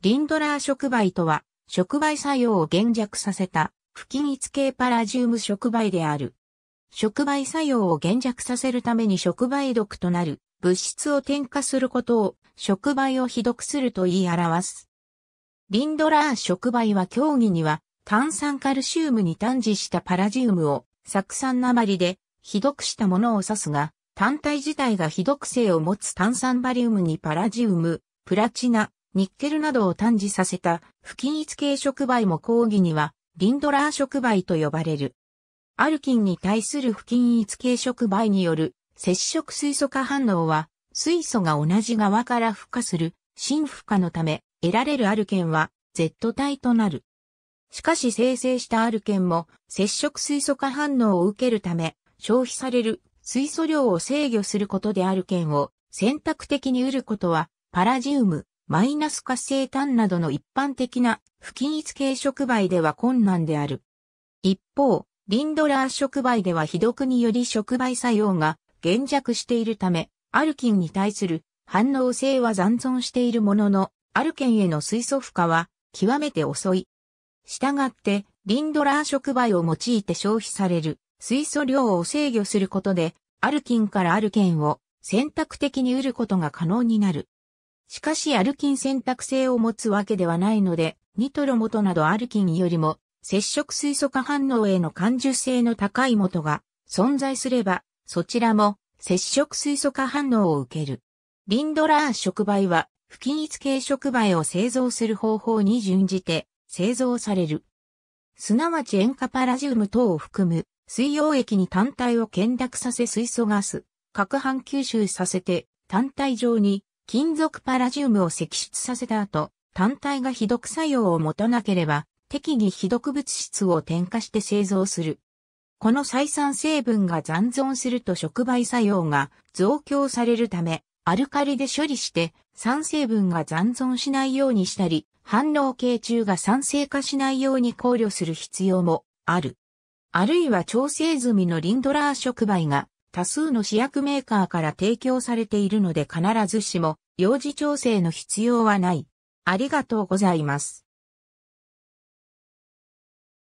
リンドラー触媒とは、触媒作用を減弱させた、不均一系パラジウム触媒である。触媒作用を減弱させるために触媒毒となる物質を添加することを触媒を非毒すると言い表す。リンドラー触媒は競技には炭酸カルシウムに端児したパラジウムを酢酸鉛で非毒したものを指すが、単体自体が非毒性を持つ炭酸バリウムにパラジウム、プラチナ、ニッケルなどを単治させた不均一系触媒も講義にはリンドラー触媒と呼ばれる。アルキンに対する不均一系触媒による接触水素化反応は水素が同じ側から孵化する新孵化のため得られるアルケンは Z 体となる。しかし生成したアルケンも接触水素化反応を受けるため消費される水素量を制御することでアルケンを選択的に得ることはパラジウム、マイナス活性炭などの一般的な不均一系触媒では困難である。一方、リンドラー触媒では非毒により触媒作用が減弱しているため、アルキンに対する反応性は残存しているものの、アルケンへの水素負荷は極めて遅い。したがって、リンドラー触媒を用いて消費される水素量を制御することで、アルキンからアルケンを選択的に得ることが可能になる。しかしアルキン選択性を持つわけではないので、ニトロ元などアルキンよりも、接触水素化反応への感受性の高い元が存在すれば、そちらも接触水素化反応を受ける。リンドラー触媒は、不均一系触媒を製造する方法に準じて製造される。すなわち塩化パラジウム等を含む水溶液に単体を見落させ水素ガス、核反吸収させて単体上に金属パラジウムを析出させた後、単体が非毒作用を持たなければ、適宜非毒物質を添加して製造する。この再酸成分が残存すると触媒作用が増強されるため、アルカリで処理して酸成分が残存しないようにしたり、反応系中が酸性化しないように考慮する必要もある。あるいは調整済みのリンドラー触媒が多数の試薬メーカーから提供されているので必ずしも、用事調整の必要はない。ありがとうございます。